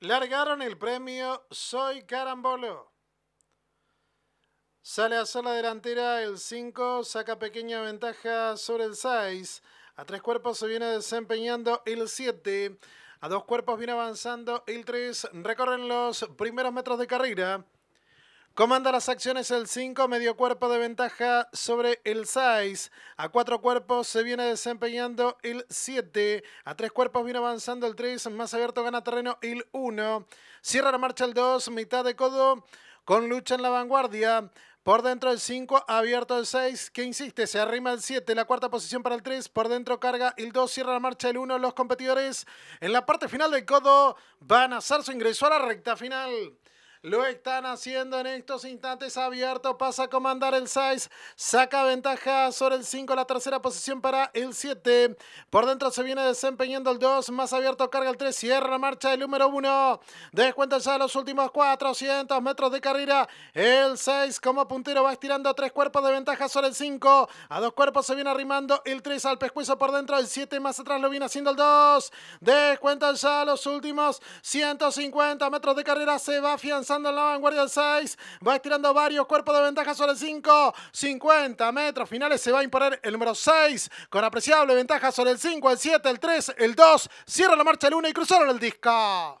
largaron el premio Soy Carambolo. Sale a hacer la delantera el 5, saca pequeña ventaja sobre el 6. A tres cuerpos se viene desempeñando el 7. A dos cuerpos viene avanzando el 3. Recorren los primeros metros de carrera. Comanda las acciones el 5, medio cuerpo de ventaja sobre el 6. A cuatro cuerpos se viene desempeñando el 7. A tres cuerpos viene avanzando el 3. Más abierto gana terreno el 1. Cierra la marcha el 2, mitad de codo con lucha en la vanguardia. Por dentro el 5, abierto el 6, que insiste, se arrima el 7, la cuarta posición para el 3, por dentro carga el 2, cierra la marcha el 1, los competidores en la parte final del codo van a hacer su ingreso a la recta final. Lo están haciendo en estos instantes abierto. Pasa a comandar el 6. Saca ventaja sobre el 5. La tercera posición para el 7. Por dentro se viene desempeñando el 2. Más abierto carga el 3. Cierra marcha el número 1. Descuenta ya los últimos 400 metros de carrera. El 6 como puntero va estirando tres cuerpos de ventaja sobre el 5. A dos cuerpos se viene arrimando el 3 al pescuezo por dentro. El 7 más atrás lo viene haciendo el 2. Descuentan ya los últimos 150 metros de carrera. Se va afianzando avanzando la vanguardia del 6. Va estirando varios cuerpos de ventaja sobre el 5. 50 metros finales se va a imponer el número 6. Con apreciable ventaja sobre el 5, el 7, el 3, el 2. Cierra la marcha el 1 y cruzaron el disco.